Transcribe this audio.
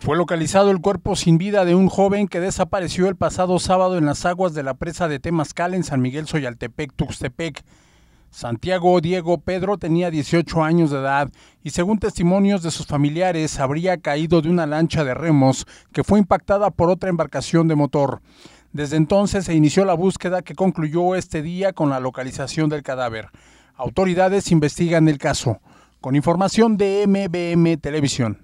Fue localizado el cuerpo sin vida de un joven que desapareció el pasado sábado en las aguas de la presa de Temascal en San Miguel Soyaltepec, Tuxtepec. Santiago Diego Pedro tenía 18 años de edad y según testimonios de sus familiares habría caído de una lancha de remos que fue impactada por otra embarcación de motor. Desde entonces se inició la búsqueda que concluyó este día con la localización del cadáver. Autoridades investigan el caso. Con información de MBM Televisión.